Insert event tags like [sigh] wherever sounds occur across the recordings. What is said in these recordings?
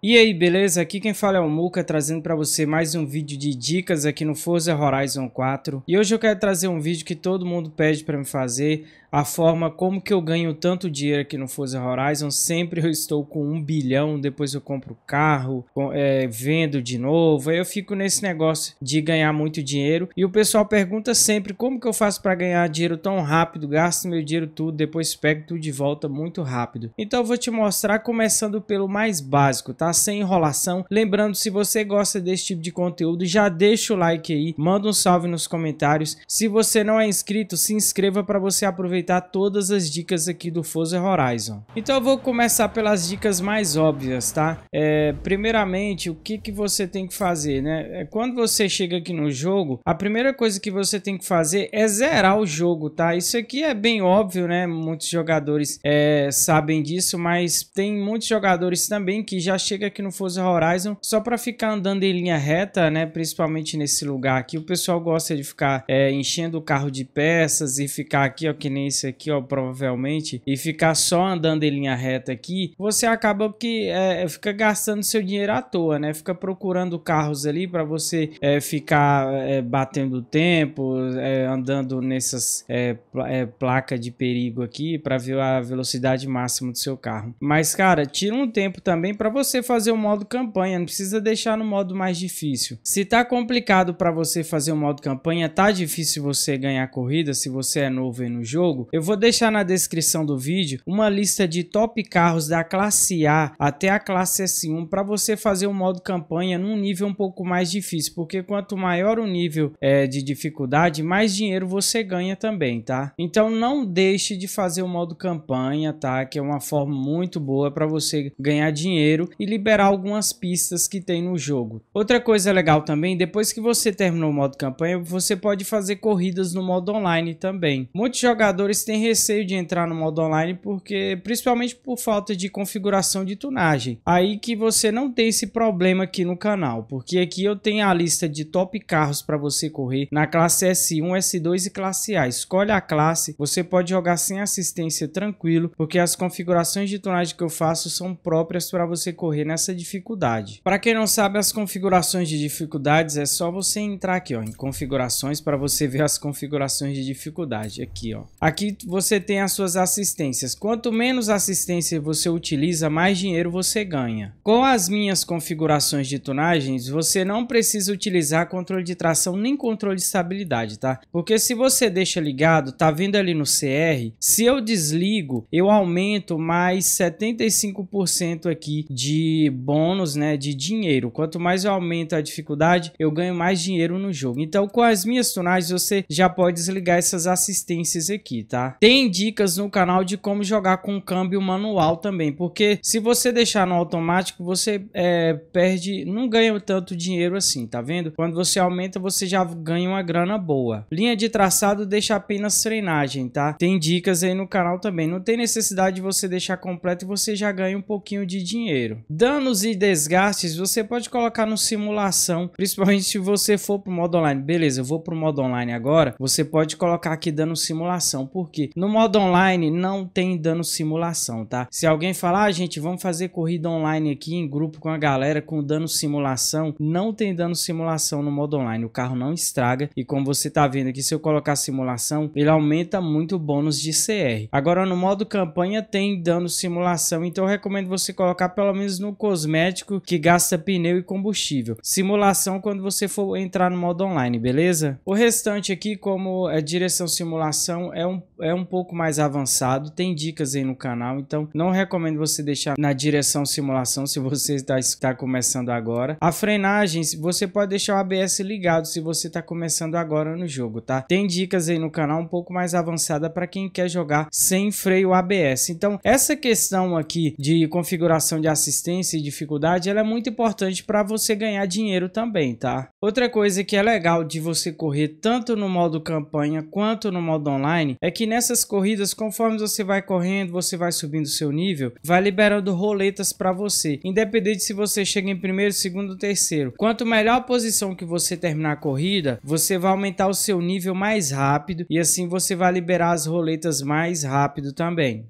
E aí, beleza? Aqui quem fala é o Muka, trazendo para você mais um vídeo de dicas aqui no Forza Horizon 4. E hoje eu quero trazer um vídeo que todo mundo pede para me fazer, a forma como que eu ganho tanto dinheiro aqui no Forza Horizon, sempre eu estou com um bilhão, depois eu compro carro, é, vendo de novo, aí eu fico nesse negócio de ganhar muito dinheiro, e o pessoal pergunta sempre como que eu faço para ganhar dinheiro tão rápido, gasto meu dinheiro tudo, depois pego tudo de volta muito rápido. Então eu vou te mostrar começando pelo mais básico, tá? Sem enrolação, lembrando se você gosta desse tipo de conteúdo, já deixa o like aí, manda um salve nos comentários, se você não é inscrito, se inscreva para você aproveitar aproveitar todas as dicas aqui do Forza Horizon. Então eu vou começar pelas dicas mais óbvias, tá? É, primeiramente, o que, que você tem que fazer, né? É, quando você chega aqui no jogo, a primeira coisa que você tem que fazer é zerar o jogo, tá? Isso aqui é bem óbvio, né? Muitos jogadores é, sabem disso, mas tem muitos jogadores também que já chegam aqui no Forza Horizon só para ficar andando em linha reta, né? Principalmente nesse lugar aqui. O pessoal gosta de ficar é, enchendo o carro de peças e ficar aqui, ó, que nem referência aqui, ó, provavelmente, e ficar só andando em linha reta aqui, você acaba que é, fica gastando seu dinheiro à toa, né? Fica procurando carros ali para você é, ficar é, batendo tempo, é, andando nessas é, é, placas de perigo aqui para ver a velocidade máxima do seu carro. Mas, cara, tira um tempo também para você fazer o modo campanha, não precisa deixar no modo mais difícil. Se tá complicado para você fazer o modo campanha, tá difícil você ganhar corrida se você é novo aí no jogo, jogo, eu vou deixar na descrição do vídeo uma lista de top carros da classe A até a classe S1 para você fazer o um modo campanha num nível um pouco mais difícil, porque quanto maior o nível é, de dificuldade, mais dinheiro você ganha também, tá? Então não deixe de fazer o modo campanha, tá? Que é uma forma muito boa para você ganhar dinheiro e liberar algumas pistas que tem no jogo. Outra coisa legal também, depois que você terminou o modo campanha, você pode fazer corridas no modo online também. Muitos jogadores pescadores têm receio de entrar no modo online porque principalmente por falta de configuração de tunagem. Aí que você não tem esse problema aqui no canal, porque aqui eu tenho a lista de top carros para você correr na classe S1, S2 e classe A. Escolhe a classe, você pode jogar sem assistência tranquilo, porque as configurações de tunagem que eu faço são próprias para você correr nessa dificuldade. Para quem não sabe as configurações de dificuldades, é só você entrar aqui ó, em configurações para você ver as configurações de dificuldade aqui ó. Aqui Aqui você tem as suas assistências. Quanto menos assistência você utiliza, mais dinheiro você ganha. Com as minhas configurações de tunagens, você não precisa utilizar controle de tração nem controle de estabilidade, tá? Porque se você deixa ligado, tá vendo ali no CR, se eu desligo, eu aumento mais 75% aqui de bônus, né, de dinheiro. Quanto mais eu aumento a dificuldade, eu ganho mais dinheiro no jogo. Então, com as minhas tunagens, você já pode desligar essas assistências aqui tá? Tem dicas no canal de como jogar com câmbio manual também, porque se você deixar no automático, você é, perde, não ganha tanto dinheiro assim, tá vendo? Quando você aumenta, você já ganha uma grana boa. Linha de traçado deixa apenas treinagem, tá? Tem dicas aí no canal também. Não tem necessidade de você deixar completo e você já ganha um pouquinho de dinheiro. Danos e desgastes, você pode colocar no simulação, principalmente se você for pro modo online. Beleza, eu vou pro modo online agora. Você pode colocar aqui dano simulação porque no modo online não tem dano simulação, tá? Se alguém falar, ah, gente, vamos fazer corrida online aqui em grupo com a galera com dano simulação, não tem dano simulação no modo online, o carro não estraga e como você tá vendo aqui, se eu colocar simulação, ele aumenta muito o bônus de CR. Agora no modo campanha tem dano simulação, então eu recomendo você colocar pelo menos no cosmético que gasta pneu e combustível. Simulação quando você for entrar no modo online, beleza? O restante aqui, como é direção simulação, é um é um pouco mais avançado, tem dicas aí no canal, então não recomendo você deixar na direção simulação se você tá, está, começando agora. A frenagem, você pode deixar o ABS ligado se você está começando agora no jogo, tá? Tem dicas aí no canal um pouco mais avançada para quem quer jogar sem freio ABS. Então, essa questão aqui de configuração de assistência e dificuldade, ela é muito importante para você ganhar dinheiro também, tá? Outra coisa que é legal de você correr tanto no modo campanha quanto no modo online é é que nessas corridas, conforme você vai correndo, você vai subindo o seu nível, vai liberando roletas para você, independente se você chega em primeiro, segundo ou terceiro. Quanto melhor a posição que você terminar a corrida, você vai aumentar o seu nível mais rápido e assim você vai liberar as roletas mais rápido também.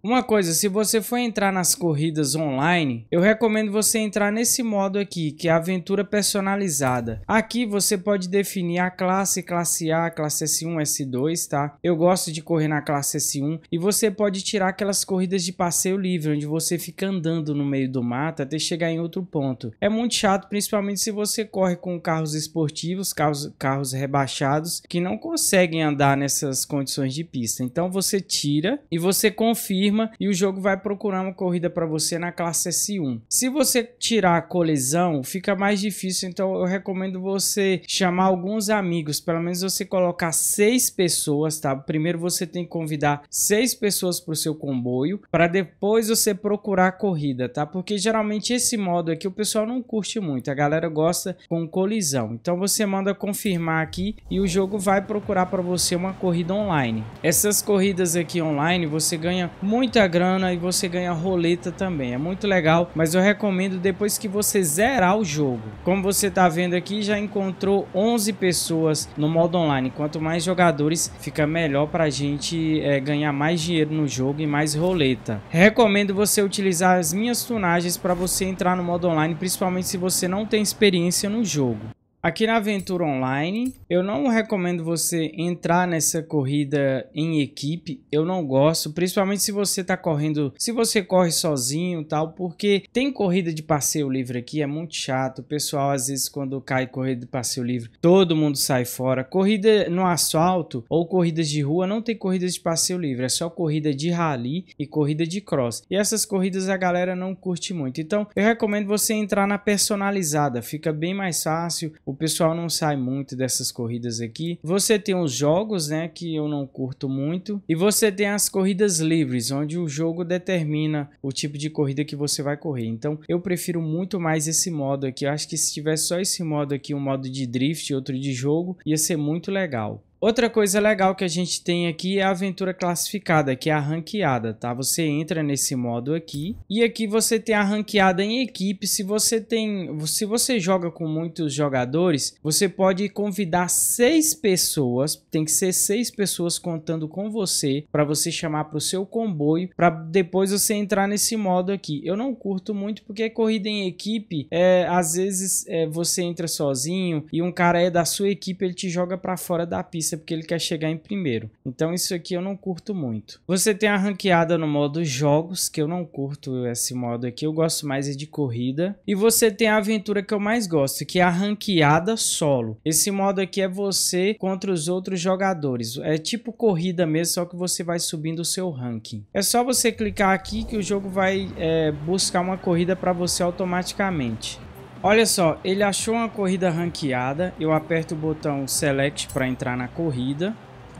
Uma coisa, se você for entrar nas corridas online, eu recomendo você entrar nesse modo aqui, que é aventura personalizada. Aqui você pode definir a classe, classe A, classe S1, S2, tá? Eu gosto de correr na classe S1 e você pode tirar aquelas corridas de passeio livre, onde você fica andando no meio do mato até chegar em outro ponto. É muito chato, principalmente se você corre com carros esportivos, carros, carros rebaixados, que não conseguem andar nessas condições de pista. Então você tira e você confirma firma e o jogo vai procurar uma corrida para você na classe S1. Se você tirar a colisão, fica mais difícil, então eu recomendo você chamar alguns amigos, pelo menos você colocar seis pessoas, tá? Primeiro você tem que convidar seis pessoas para o seu comboio, para depois você procurar a corrida, tá? Porque geralmente esse modo aqui o pessoal não curte muito, a galera gosta com colisão. Então você manda confirmar aqui e o jogo vai procurar para você uma corrida online. Essas corridas aqui online você ganha muito muita grana e você ganha roleta também. É muito legal, mas eu recomendo depois que você zerar o jogo. Como você tá vendo aqui, já encontrou 11 pessoas no modo online. Quanto mais jogadores, fica melhor a gente é, ganhar mais dinheiro no jogo e mais roleta. Recomendo você utilizar as minhas tunagens para você entrar no modo online, principalmente se você não tem experiência no jogo. Aqui na Aventura Online, eu não recomendo você entrar nessa corrida em equipe, eu não gosto, principalmente se você tá correndo, se você corre sozinho tal, porque tem corrida de passeio livre aqui, é muito chato, o pessoal às vezes quando cai corrida de passeio livre, todo mundo sai fora, corrida no asfalto ou corridas de rua, não tem corridas de passeio livre, é só corrida de rally e corrida de cross, e essas corridas a galera não curte muito, então eu recomendo você entrar na personalizada, fica bem mais fácil, o pessoal não sai muito dessas corridas aqui. Você tem os jogos, né, que eu não curto muito, e você tem as corridas livres, onde o jogo determina o tipo de corrida que você vai correr. Então, eu prefiro muito mais esse modo aqui. Eu acho que se tivesse só esse modo aqui, um modo de drift, outro de jogo, ia ser muito legal. Outra coisa legal que a gente tem aqui é a aventura classificada, que é a ranqueada, tá? Você entra nesse modo aqui e aqui você tem a ranqueada em equipe. Se você tem, se você joga com muitos jogadores, você pode convidar seis pessoas, tem que ser seis pessoas contando com você para você chamar para o seu comboio, para depois você entrar nesse modo aqui. Eu não curto muito porque corrida em equipe, é, às vezes é, você entra sozinho e um cara é da sua equipe ele te joga para fora da pista preguiça porque ele quer chegar em primeiro. Então isso aqui eu não curto muito. Você tem a ranqueada no modo jogos, que eu não curto esse modo aqui, eu gosto mais é de corrida. E você tem a aventura que eu mais gosto, que é a ranqueada solo. Esse modo aqui é você contra os outros jogadores. É tipo corrida mesmo, só que você vai subindo o seu ranking. É só você clicar aqui que o jogo vai é, buscar uma corrida para você automaticamente. Olha só, ele achou uma corrida ranqueada, eu aperto o botão select para entrar na corrida.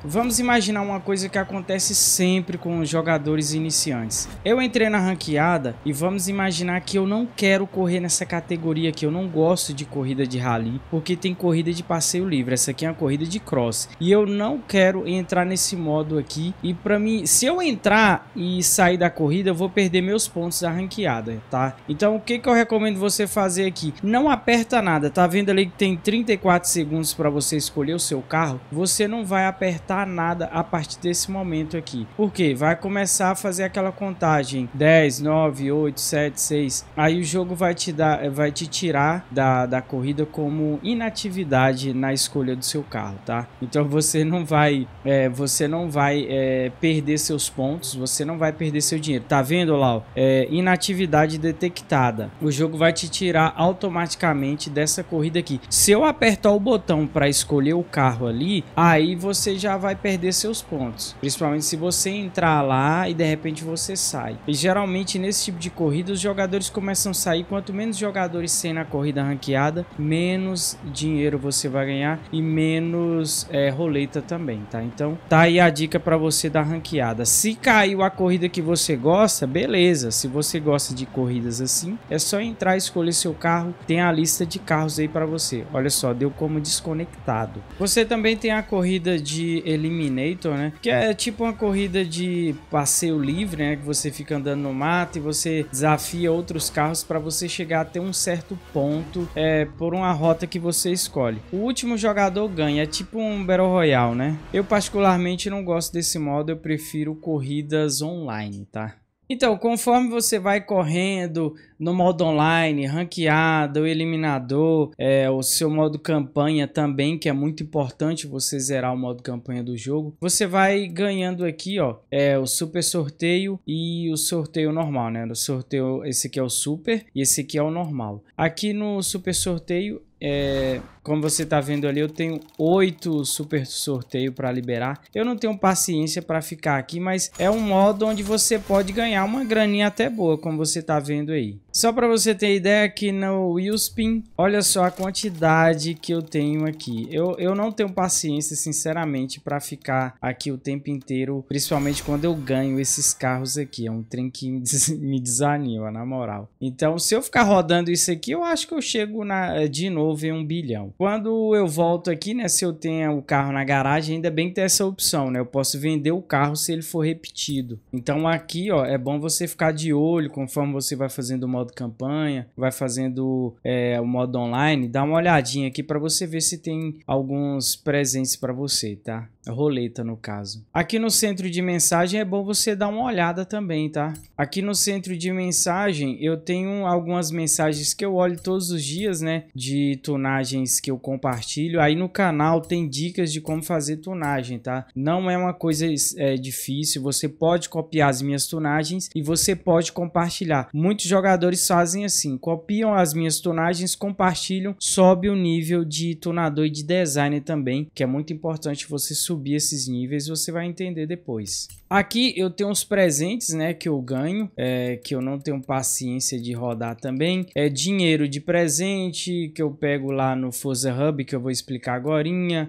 Vamos imaginar uma coisa que acontece sempre com os jogadores iniciantes. Eu entrei na ranqueada e vamos imaginar que eu não quero correr nessa categoria, que eu não gosto de corrida de rally, porque tem corrida de passeio livre, essa aqui é uma corrida de cross. E eu não quero entrar nesse modo aqui e para mim, se eu entrar e sair da corrida, eu vou perder meus pontos da ranqueada, tá? Então o que que eu recomendo você fazer aqui? Não aperta nada, tá vendo ali que tem 34 segundos para você escolher o seu carro? Você não vai apertar contar nada a partir desse momento aqui. Porque vai começar a fazer aquela contagem 10, 9, 8, 7, 6. Aí o jogo vai te dar, vai te tirar da, da corrida como inatividade na escolha do seu carro, tá? Então você não vai, é, você não vai é, perder seus pontos, você não vai perder seu dinheiro. Tá vendo, lá? É, inatividade detectada. O jogo vai te tirar automaticamente dessa corrida aqui. Se eu apertar o botão para escolher o carro ali, aí você já vai perder seus pontos. Principalmente se você entrar lá e de repente você sai. E geralmente nesse tipo de corrida os jogadores começam a sair. Quanto menos jogadores tem na corrida ranqueada, menos dinheiro você vai ganhar e menos é, roleta também, tá? Então tá aí a dica para você da ranqueada. Se caiu a corrida que você gosta, beleza. Se você gosta de corridas assim, é só entrar e escolher seu carro. Tem a lista de carros aí para você. Olha só, deu como desconectado. Você também tem a corrida de Eliminator, né? Que é tipo uma corrida de passeio livre, né? Que você fica andando no mato e você desafia outros carros para você chegar até um certo ponto é, por uma rota que você escolhe. O último jogador ganha, é tipo um Battle Royale, né? Eu particularmente não gosto desse modo, eu prefiro corridas online, tá? Então, conforme você vai correndo no modo online, ranqueado, eliminador, é, o seu modo campanha também, que é muito importante você zerar o modo campanha do jogo, você vai ganhando aqui, ó, é, o super sorteio e o sorteio normal, né? O sorteio, esse aqui é o super e esse aqui é o normal. Aqui no super sorteio é, como você está vendo ali, eu tenho oito super sorteio para liberar. Eu não tenho paciência para ficar aqui, mas é um modo onde você pode ganhar uma graninha até boa, como você está vendo aí. Só para você ter ideia, aqui no Willspin, olha só a quantidade que eu tenho aqui. Eu, eu não tenho paciência, sinceramente, para ficar aqui o tempo inteiro, principalmente quando eu ganho esses carros aqui. É um trem que me, des me desanima, na moral. Então, se eu ficar rodando isso aqui, eu acho que eu chego na, de novo novo um bilhão. Quando eu volto aqui, né, se eu tenho o carro na garagem, ainda bem que tem essa opção, né? Eu posso vender o carro se ele for repetido. Então aqui, ó, é bom você ficar de olho conforme você vai fazendo o modo campanha, vai fazendo é, o modo online, dá uma olhadinha aqui para você ver se tem alguns presentes para você, tá? roleta no caso. Aqui no centro de mensagem é bom você dar uma olhada também, tá? Aqui no centro de mensagem eu tenho algumas mensagens que eu olho todos os dias, né? De tunagens que eu compartilho. Aí no canal tem dicas de como fazer tunagem, tá? Não é uma coisa é, difícil, você pode copiar as minhas tunagens e você pode compartilhar. Muitos jogadores fazem assim, copiam as minhas tunagens, compartilham, sobe o nível de tunador e de designer também, que é muito importante você subir esses níveis, você vai entender depois. Aqui eu tenho uns presentes, né, que eu ganho, é, que eu não tenho paciência de rodar também. É dinheiro de presente, que eu pego lá no Forza Hub, que eu vou explicar agora.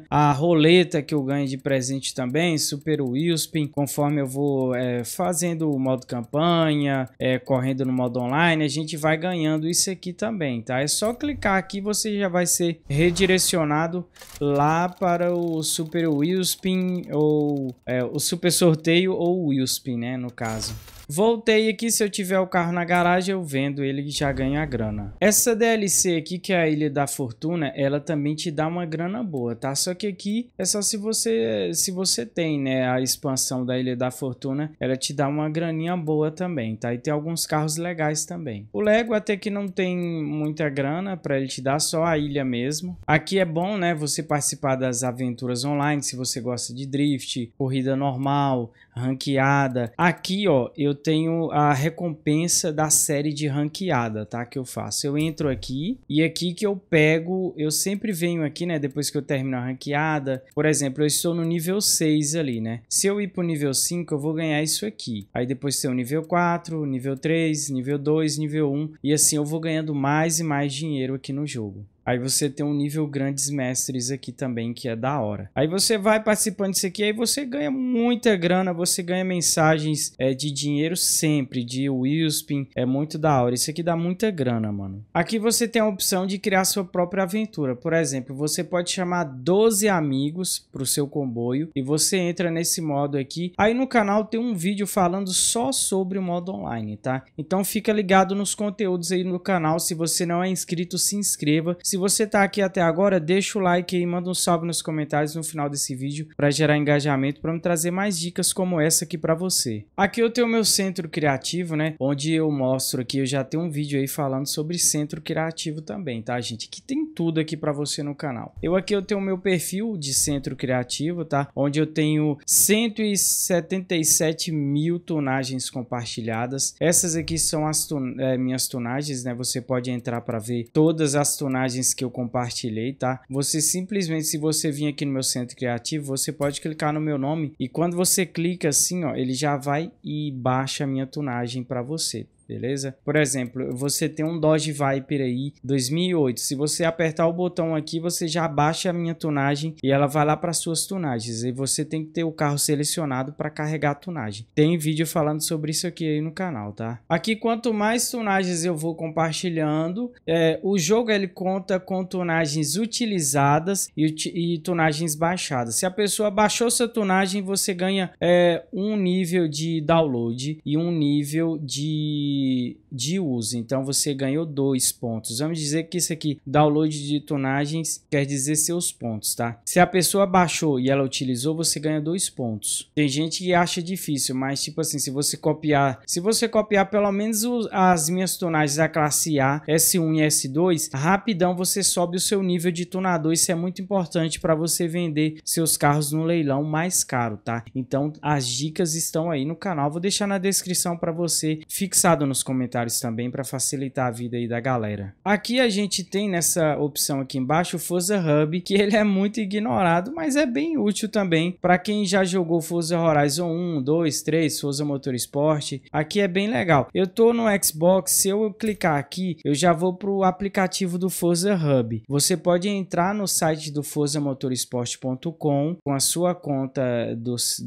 A roleta que eu ganho de presente também, Super Wilspin, conforme eu vou é, fazendo o modo campanha, é, correndo no modo online, a gente vai ganhando isso aqui também, tá? É só clicar aqui, você já vai ser redirecionado lá para o Super Wilspin ou é, o Super Sorteio ou Spin né, no caso. Voltei aqui, se eu tiver o carro na garagem, eu vendo ele e já ganho a grana. Essa DLC aqui, que é a Ilha da Fortuna, ela também te dá uma grana boa, tá? Só que aqui é só se você, se você tem, né, a expansão da Ilha da Fortuna, ela te dá uma graninha boa também, tá? E tem alguns carros legais também. O Lego até que não tem muita grana para ele te dar, só a ilha mesmo. Aqui é bom, né, você participar das aventuras online, se você gosta de drift, corrida normal, ranqueada. Aqui, ó, eu tenho a recompensa da série de ranqueada, tá? Que eu faço. Eu entro aqui e aqui que eu pego, eu sempre venho aqui, né? Depois que eu termino a ranqueada, por exemplo, eu estou no nível 6 ali, né? Se eu ir pro nível 5, eu vou ganhar isso aqui. Aí depois tem o nível 4, nível 3, nível 2, nível 1 e assim eu vou ganhando mais e mais dinheiro aqui no jogo. Aí você tem um nível grandes mestres aqui também, que é da hora. Aí você vai participando disso aqui, aí você ganha muita grana, você ganha mensagens é, de dinheiro sempre, de Wilspin. é muito da hora. Isso aqui dá muita grana, mano. Aqui você tem a opção de criar sua própria aventura. Por exemplo, você pode chamar 12 amigos pro seu comboio e você entra nesse modo aqui. Aí no canal tem um vídeo falando só sobre o modo online, tá? Então fica ligado nos conteúdos aí no canal. Se você não é inscrito, se inscreva. Se você tá aqui até agora, deixa o like e manda um salve nos comentários no final desse vídeo para gerar engajamento, para me trazer mais dicas como essa aqui para você. Aqui eu tenho o meu centro criativo, né? Onde eu mostro aqui, eu já tenho um vídeo aí falando sobre centro criativo também, tá, gente? Que tem tudo aqui para você no canal. Eu aqui eu tenho o meu perfil de centro criativo, tá? Onde eu tenho 177 mil tonagens compartilhadas. Essas aqui são as tun é, minhas tonagens, né? Você pode entrar para ver todas as tonagens links que eu compartilhei, tá? Você simplesmente, se você vir aqui no meu centro criativo, você pode clicar no meu nome e quando você clica assim, ó, ele já vai e baixa a minha tunagem para você, beleza? Por exemplo, você tem um Dodge Viper aí 2008. Se você apertar o botão aqui, você já baixa a minha tunagem e ela vai lá para suas tunagens. E você tem que ter o carro selecionado para carregar a tunagem. Tem vídeo falando sobre isso aqui aí no canal, tá? Aqui quanto mais tunagens eu vou compartilhando, é, o jogo ele conta com tunagens utilizadas e, e tunagens baixadas. Se a pessoa baixou sua tunagem, você ganha é, um nível de download e um nível de que de uso. Então você ganhou dois pontos. Vamos dizer que isso aqui, download de tonagens, quer dizer seus pontos, tá? Se a pessoa baixou e ela utilizou, você ganha dois pontos. Tem gente que acha difícil, mas tipo assim, se você copiar, se você copiar pelo menos as minhas tonagens a classe A, S1 e S2, rapidão você sobe o seu nível de tonador. Isso é muito importante para você vender seus carros no leilão mais caro, tá? Então as dicas estão aí no canal. Vou deixar na descrição para você fixado nos comentários comentários também para facilitar a vida aí da galera. Aqui a gente tem nessa opção aqui embaixo o Forza Hub, que ele é muito ignorado, mas é bem útil também para quem já jogou Forza Horizon 1, 2, 3, Forza Motorsport. Aqui é bem legal. Eu tô no Xbox, se eu clicar aqui, eu já vou pro aplicativo do Forza Hub. Você pode entrar no site do forzamotorsport.com com a sua conta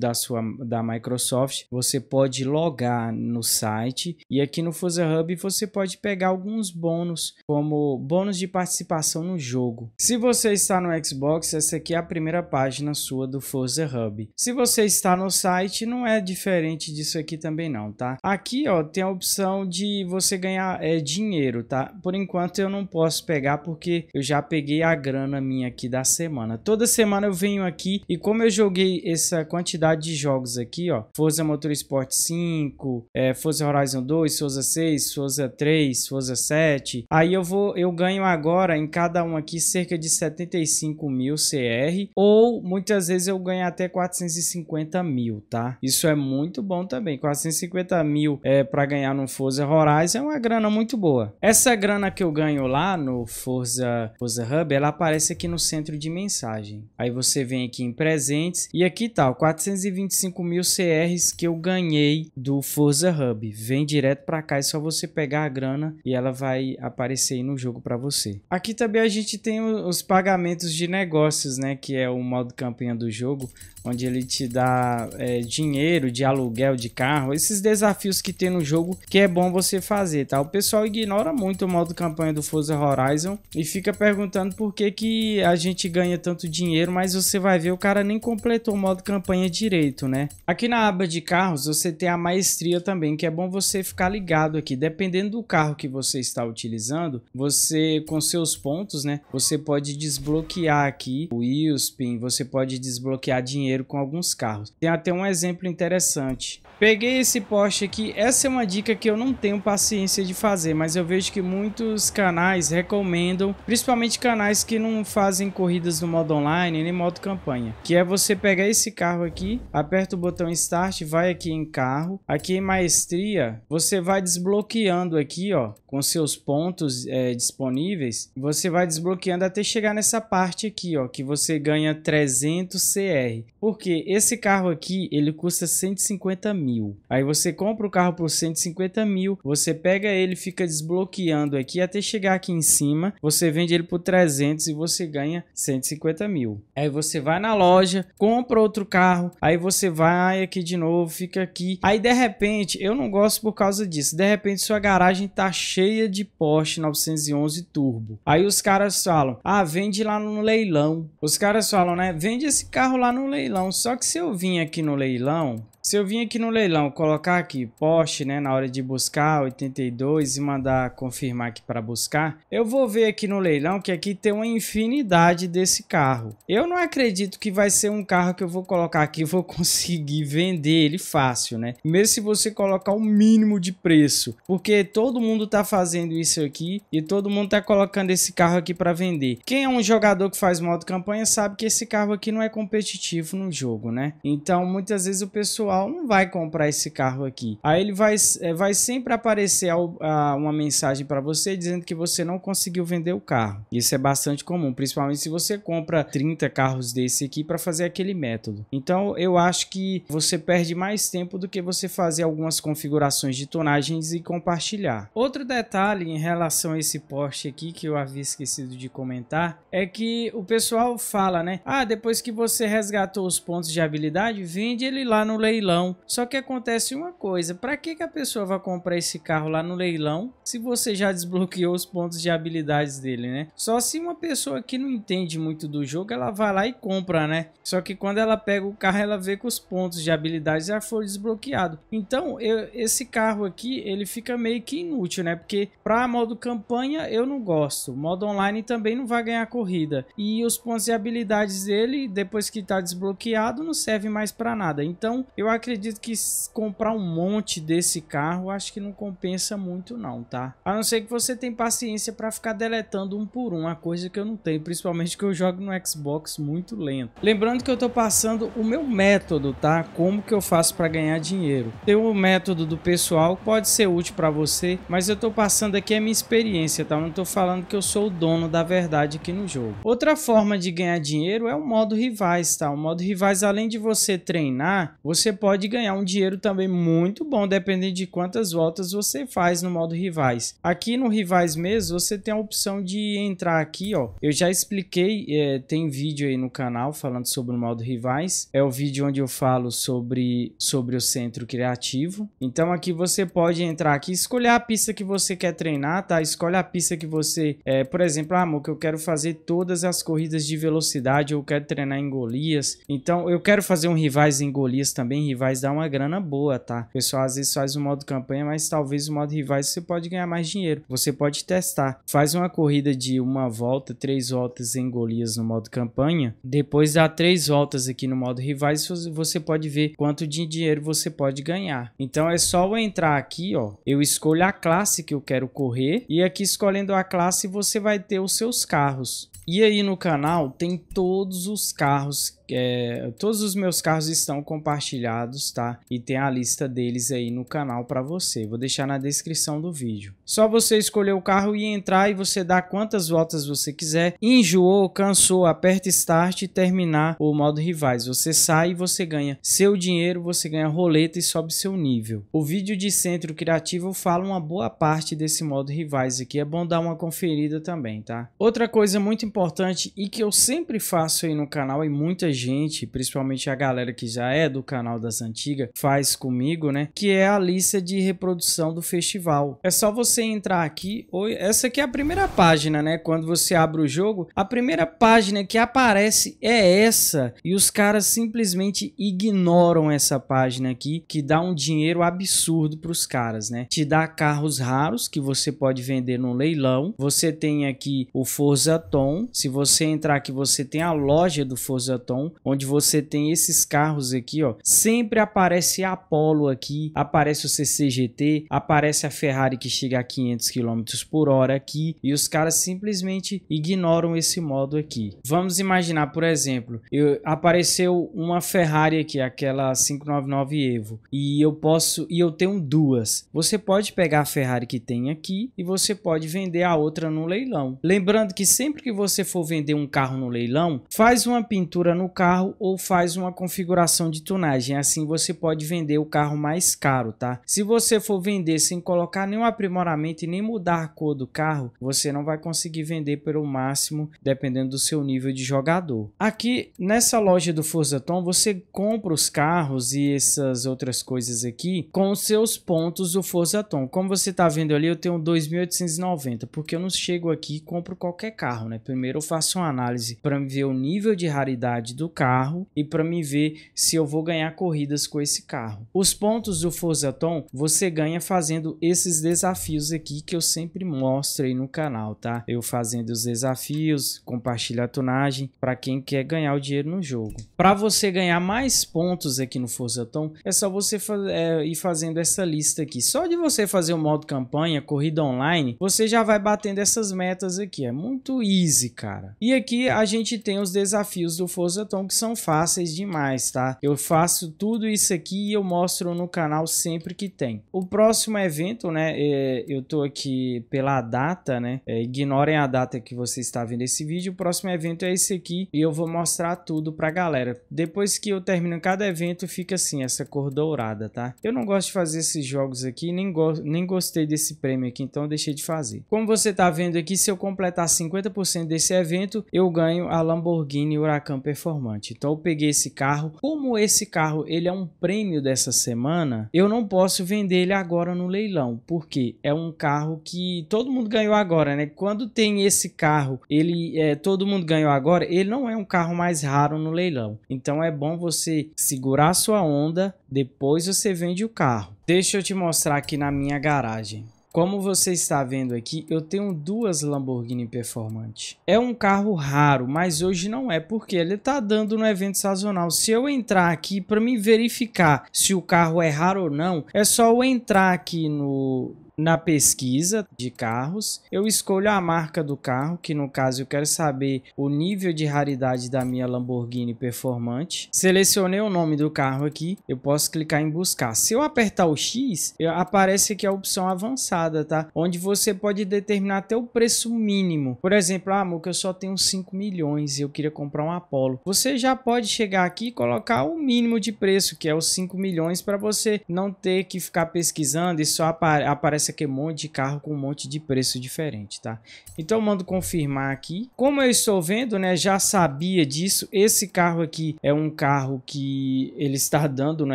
da sua da Microsoft. Você pode logar no site e aqui no Forza Browser Hub você pode pegar alguns bônus, como bônus de participação no jogo. Se você está no Xbox, essa aqui é a primeira página sua do Forza Hub. Se você está no site, não é diferente disso aqui também não, tá? Aqui, ó, tem a opção de você ganhar é, dinheiro, tá? Por enquanto eu não posso pegar porque eu já peguei a grana minha aqui da semana. Toda semana eu venho aqui e como eu joguei essa quantidade de jogos aqui, ó, Forza Motorsport 5, é, Forza Horizon 2, Forza 6, 6, Forza 3, Forza 7. Aí eu vou, eu ganho agora em cada um aqui cerca de 75 mil CR, ou muitas vezes eu ganho até 450 mil, tá? Isso é muito bom também. 450 mil é, para ganhar no Forza Horizon é uma grana muito boa. Essa grana que eu ganho lá no Forza, Forza Hub, ela aparece aqui no centro de mensagem. Aí você vem aqui em presentes e aqui tá, 425 mil CRs que eu ganhei do Forza Hub. Vem direto para cá e só é você pegar a grana e ela vai aparecer aí no jogo para você. Aqui também a gente tem os pagamentos de negócios, né? Que é o modo campanha do jogo, onde ele te dá é, dinheiro de aluguel de carro, esses desafios que tem no jogo que é bom você fazer, tá? O pessoal ignora muito o modo campanha do Forza Horizon e fica perguntando por que, que a gente ganha tanto dinheiro, mas você vai ver o cara nem completou o modo campanha direito, né? Aqui na aba de carros você tem a maestria também, que é bom você ficar ligado aqui que dependendo do carro que você está utilizando, você com seus pontos, né, você pode desbloquear aqui o Wilspin, você pode desbloquear dinheiro com alguns carros. Tem até um exemplo interessante. Peguei esse poste aqui. Essa é uma dica que eu não tenho paciência de fazer, mas eu vejo que muitos canais recomendam, principalmente canais que não fazem corridas no modo online nem modo campanha, que é você pegar esse carro aqui, aperta o botão Start, vai aqui em carro, aqui em maestria, você vai desbloqueando aqui, ó, com seus pontos é, disponíveis, você vai desbloqueando até chegar nessa parte aqui, ó, que você ganha 300 CR. Porque esse carro aqui, ele custa 150 mil mil. Aí você compra o carro por 150 mil, você pega ele, fica desbloqueando aqui até chegar aqui em cima, você vende ele por 300 e você ganha 150 mil. Aí você vai na loja, compra outro carro, aí você vai aqui de novo, fica aqui. Aí de repente, eu não gosto por causa disso, de repente sua garagem tá cheia de Porsche 911 Turbo. Aí os caras falam, ah, vende lá no leilão. Os caras falam, né, vende esse carro lá no leilão. Só que se eu vim aqui no leilão, se eu vim aqui no leilão, colocar aqui Porsche, né, na hora de buscar 82 e mandar confirmar aqui para buscar, eu vou ver aqui no leilão que aqui tem uma infinidade desse carro. Eu não acredito que vai ser um carro que eu vou colocar aqui e vou [laughs] conseguir vender ele fácil, né? Mesmo se você colocar o mínimo de preço, porque todo mundo tá fazendo isso aqui e todo mundo tá colocando esse carro aqui para vender. Quem é um jogador que faz modo campanha sabe que esse carro aqui não é competitivo no jogo, né? Então, muitas vezes o pessoal pessoal não vai comprar esse carro aqui. Aí ele vai, eh, vai sempre aparecer uma mensagem para você dizendo que você não conseguiu vender o carro. Isso é bastante comum, principalmente se você compra 30 carros desse aqui para fazer aquele método. Então eu acho que você perde mais tempo do que você fazer algumas configurações de tonagens e compartilhar. Outro detalhe em relação a esse Porsche aqui que eu havia esquecido de comentar é que o pessoal fala, né? Ah, depois que você resgatou os pontos de habilidade, vende ele lá no leilão leilão. Só que acontece uma coisa, para que, que a pessoa vai comprar esse carro lá no leilão se você já [laughs] desbloqueou os pontos de habilidades dele, né? Só se uma pessoa que não entende muito do jogo, ela vai lá e compra, né? Só que quando ela pega o carro, ela vê que os pontos de habilidades já foram desbloqueados. Então, eu, esse carro aqui, ele fica meio que inútil, né? Porque para modo campanha eu não gosto, modo online também não vai ganhar corrida. E os pontos de habilidades dele, depois que tá desbloqueado, não serve mais para nada. Então, eu acredito que comprar um monte desse carro, acho que não compensa muito não, tá? A não ser que você tenha paciência para ficar deletando um por um, a coisa que eu não tenho, principalmente que eu jogo no Xbox muito lento. Lembrando que eu tô passando o meu método, tá? Como que eu faço para ganhar dinheiro. Tem o método do pessoal, pode ser útil para você, mas eu tô passando aqui a minha experiência, tá? não tô falando que eu sou o dono da verdade aqui no jogo. Outra forma de ganhar dinheiro é o modo rivais, tá? O modo rivais, além de você treinar, você pode ganhar um dinheiro também muito bom, dependendo de quantas voltas você faz no modo rivais. Aqui no rivais mesmo, você tem a opção de entrar aqui, ó. Eu já expliquei, é, tem vídeo aí no canal falando sobre o modo rivais. É o vídeo onde eu falo sobre, sobre o centro criativo. Então aqui você pode entrar aqui, escolher a pista que você quer treinar, tá? Escolhe a pista que você, é, por exemplo, ah, amor, que eu quero fazer todas as corridas de velocidade, eu quero treinar em Golias. Então eu quero fazer um rivais em Golias também, rivais dá uma grana boa, tá? O pessoal às vezes faz o modo campanha, mas talvez o modo rivais você pode ganhar mais dinheiro. Você pode testar. Faz uma corrida de uma volta, três voltas em Golias no modo campanha. Depois dá três voltas aqui no modo rivais, você pode ver quanto de dinheiro você pode ganhar. Então é só eu entrar aqui, ó. Eu escolho a classe que eu quero correr e aqui escolhendo a classe você vai ter os seus carros. E aí no canal tem todos os carros é, todos os meus carros estão compartilhados, tá? E tem a lista deles aí no canal para você. Vou deixar na descrição do vídeo. Só você escolher o carro e entrar e você dá quantas voltas você quiser. Enjoou, cansou, aperta Start e terminar o modo rivais. Você sai e você ganha seu dinheiro, você ganha roleta e sobe seu nível. O vídeo de centro criativo fala uma boa parte desse modo rivais aqui. É bom dar uma conferida também, tá? Outra coisa muito importante e que eu sempre faço aí no canal e muita gente, principalmente a galera que já é do canal das antigas, faz comigo, né? Que é a lista de reprodução do festival. É só você entrar aqui, ou essa aqui é a primeira página, né? Quando você abre o jogo, a primeira página que aparece é essa e os caras simplesmente ignoram essa página aqui, que dá um dinheiro absurdo para os caras, né? Te dá carros raros que você pode vender no leilão. Você tem aqui o Forza Tom. Se você entrar aqui, você tem a loja do Forza Tom Japão, onde você tem esses carros aqui, ó. Sempre aparece a Apollo aqui, aparece o CCGT, aparece a Ferrari que chega a 500 km por hora aqui, e os caras simplesmente ignoram esse modo aqui. Vamos imaginar, por exemplo, eu, apareceu uma Ferrari aqui, aquela 599 Evo, e eu posso, e eu tenho duas. Você pode pegar a Ferrari que tem aqui e você pode vender a outra no leilão. Lembrando que sempre que você for vender um carro no leilão, faz uma pintura no carro ou faz uma configuração de tunagem. Assim você pode vender o carro mais caro, tá? Se você for vender sem colocar nenhum aprimoramento e nem mudar a cor do carro, você não vai conseguir vender pelo máximo, dependendo do seu nível de jogador. Aqui nessa loja do Forza Tom, você compra os carros e essas outras coisas aqui com os seus pontos do Forza Tom. Como você tá vendo ali, eu tenho 2.890, porque eu não chego aqui e compro qualquer carro, né? Primeiro eu faço uma análise para ver o nível de raridade do do carro e para me ver se eu vou ganhar corridas com esse carro. Os pontos do Forzaton você ganha fazendo esses desafios aqui que eu sempre mostro aí no canal, tá? Eu fazendo os desafios, compartilha a tonagem para quem quer ganhar o dinheiro no jogo. Para você ganhar mais pontos aqui no Forzaton, é só você fa é, ir fazendo essa lista aqui. Só de você fazer o modo campanha, corrida online, você já vai batendo essas metas aqui. É muito easy, cara. E aqui a gente tem os desafios do Forzaton botão que são fáceis demais, tá? Eu faço tudo isso aqui e eu mostro no canal sempre que tem. O próximo evento, né? É, eu tô aqui pela data, né? É, ignorem a data que você está vendo esse vídeo. O próximo evento é esse aqui e eu vou mostrar tudo pra galera. Depois que eu termino cada evento, fica assim, essa cor dourada, tá? Eu não gosto de fazer esses jogos aqui, nem, go nem gostei desse prêmio aqui, então deixei de fazer. Como você tá vendo aqui, se eu completar 50% desse evento, eu ganho a Lamborghini Huracan Performance então eu peguei esse carro. Como esse carro ele é um prêmio dessa semana, eu não posso vender ele agora no leilão, porque é um carro que todo mundo ganhou agora, né? Quando tem esse carro, ele é, todo mundo ganhou agora, ele não é um carro mais raro no leilão. Então é bom você segurar sua onda, depois você vende o carro. Deixa eu te mostrar aqui na minha garagem. Como você está vendo aqui, eu tenho duas Lamborghini Performante. É um carro raro, mas hoje não é, porque ele está dando no evento sazonal. Se eu entrar aqui para me verificar se o carro é raro ou não, é só eu entrar aqui no na pesquisa de carros, eu escolho a marca do carro, que no caso eu quero saber o nível de raridade da minha Lamborghini performante. Selecionei o nome do carro aqui, eu posso clicar em buscar. Se eu apertar o X, aparece aqui é a opção avançada, tá? Onde você pode determinar até o preço mínimo. Por exemplo, ah, amor, que eu só tenho 5 milhões e eu queria comprar um Apollo. Você já pode chegar aqui e colocar o mínimo de preço, que é os 5 milhões, para você não ter que ficar pesquisando e só aparece que é um monte de carro com um monte de preço diferente, tá? Então mando confirmar aqui. Como eu estou vendo, né, já sabia disso. Esse carro aqui é um carro que ele está dando no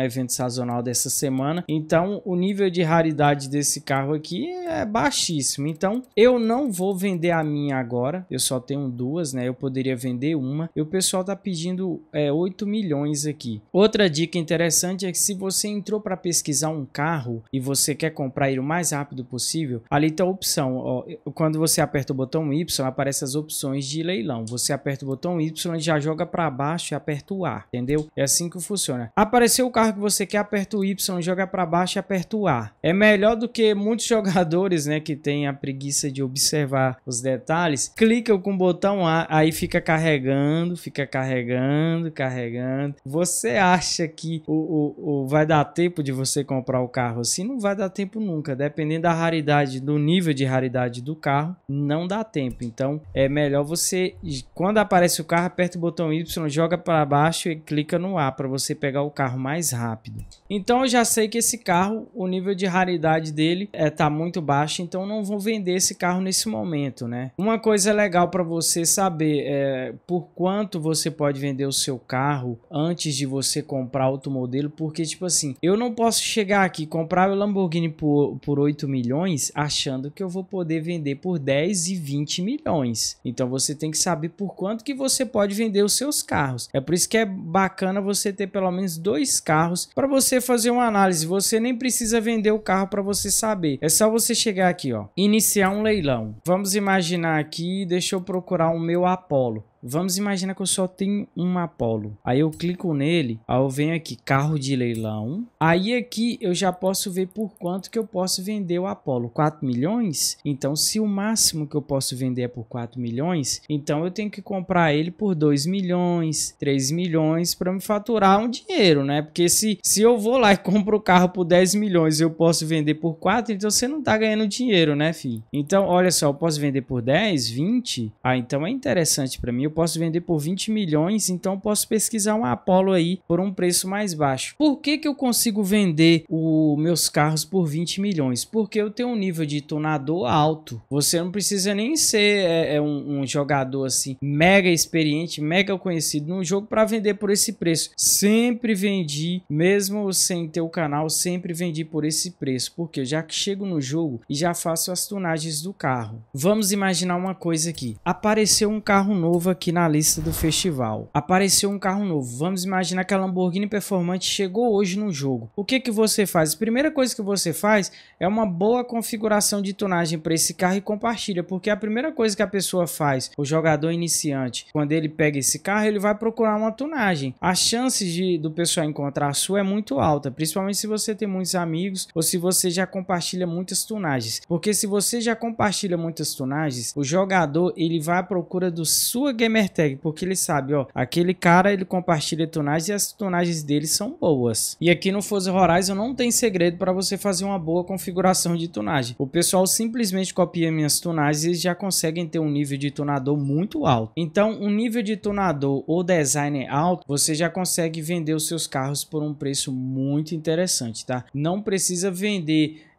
evento sazonal dessa semana. Então o nível de raridade desse carro aqui é baixíssimo. Então eu não vou vender a minha agora. Eu só tenho duas, né? Eu poderia vender uma. E o pessoal tá pedindo é, 8 milhões aqui. Outra dica interessante é que se você entrou para pesquisar um carro e você quer comprar ele o mais rápido possível, ali tá a opção. Ó, quando você aperta o botão Y, aparece as opções de leilão. Você aperta o botão Y e já joga para baixo e aperta o A, entendeu? É assim que funciona. Apareceu o carro que você quer, aperta o Y, joga para baixo e aperta o A. É melhor do que muitos [laughs] jogadores, né, que têm a preguiça de observar os detalhes, clica com o botão A, aí fica carregando, fica carregando, carregando. Você acha que o, o, o vai dar tempo de você comprar o carro assim? Não vai dar tempo nunca, depende dependendo da raridade, do nível de raridade do carro, não dá tempo. Então é melhor você, quando aparece o carro, aperta o botão Y, joga para baixo e clica no A para você pegar o carro mais rápido. Então eu já sei que esse carro, o nível de raridade dele é tá muito baixo, então não vou vender esse carro nesse momento, né? Uma coisa legal para você saber é por quanto você pode vender o seu carro antes de você comprar outro modelo, porque tipo assim, eu não posso chegar aqui comprar o Lamborghini por, por 8 8 milhões achando que eu vou poder vender por 10 e 20 milhões. Então você tem que saber por quanto que você pode vender os seus carros. É por isso que é bacana você ter pelo menos dois carros para você fazer uma análise. Você nem precisa vender o carro para você saber. É só você chegar aqui, ó, iniciar um leilão. Vamos imaginar aqui, deixa eu procurar o meu Apollo. Vamos imaginar que eu só tenho um Apollo. Aí eu clico nele, aí eu venho aqui, carro de leilão. Aí aqui eu já posso ver por quanto que eu posso vender o Apollo. 4 milhões? Então se o máximo que eu posso vender é por 4 milhões, então eu tenho que comprar ele por 2 milhões, 3 milhões para me faturar um dinheiro, né? Porque se, se eu vou lá e [laughs] compro o carro por 10 milhões eu posso vender por 4, então você não tá ganhando dinheiro, né, fi? Então, olha só, eu posso vender por 10, 20? Ah, então é interessante para mim eu posso vender por 20 milhões, então posso pesquisar um Apollo aí por um preço mais baixo. Por que, que eu consigo vender os meus carros por 20 milhões? Porque eu tenho um nível de tonador alto. Você não precisa nem ser é, é um, um, jogador assim mega experiente, mega conhecido no jogo para vender por esse preço. Sempre vendi, mesmo sem ter o canal, sempre vendi por esse preço, porque já que chego no jogo e já faço as tunagens do carro. Vamos imaginar uma coisa aqui. Apareceu um carro novo aqui aqui na lista do festival. Apareceu um carro novo. Vamos imaginar que a Lamborghini Performante chegou hoje no jogo. O que, que você faz? A primeira coisa que você faz é uma boa configuração de tunagem para esse carro e compartilha, porque é a primeira coisa que a pessoa faz, o jogador iniciante, quando ele pega esse carro, ele vai procurar uma tunagem. As chances de, do pessoal encontrar a sua é muito alta, principalmente se você tem muitos amigos ou se você já compartilha muitas tunagens, Porque se você já compartilha muitas tunagens, o jogador ele vai à procura do sua game Temer Tag, porque ele sabe, ó, aquele cara ele compartilha tonagem e as tonagens dele são boas. E aqui no Forza Horizon não tem segredo para você fazer uma boa configuração de tonagem. O pessoal simplesmente copia minhas tonagens e já conseguem ter um nível de tonador muito alto. Então, um nível de tonador ou design alto, você já consegue vender os seus carros por um preço muito interessante, tá? Não precisa vender é,